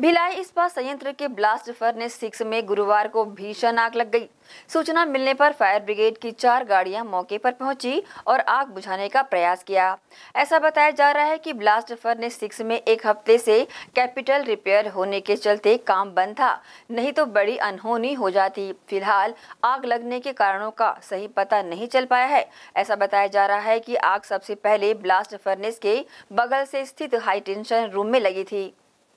भिलाई इस्पात संयंत्र के ब्लास्ट फर्नेस सिक्स में गुरुवार को भीषण आग लग गई सूचना मिलने पर फायर ब्रिगेड की चार गाड़ियां मौके पर पहुंची और आग बुझाने का प्रयास किया ऐसा बताया जा रहा है कि ब्लास्ट फर्नेस सिक्स में एक हफ्ते से कैपिटल रिपेयर होने के चलते काम बंद था नहीं तो बड़ी अनहोनी हो जाती फिलहाल आग लगने के कारणों का सही पता नहीं चल पाया है ऐसा बताया जा रहा है की आग सबसे पहले ब्लास्ट फर्नेस के बगल से स्थित हाई टेंशन रूम में लगी थी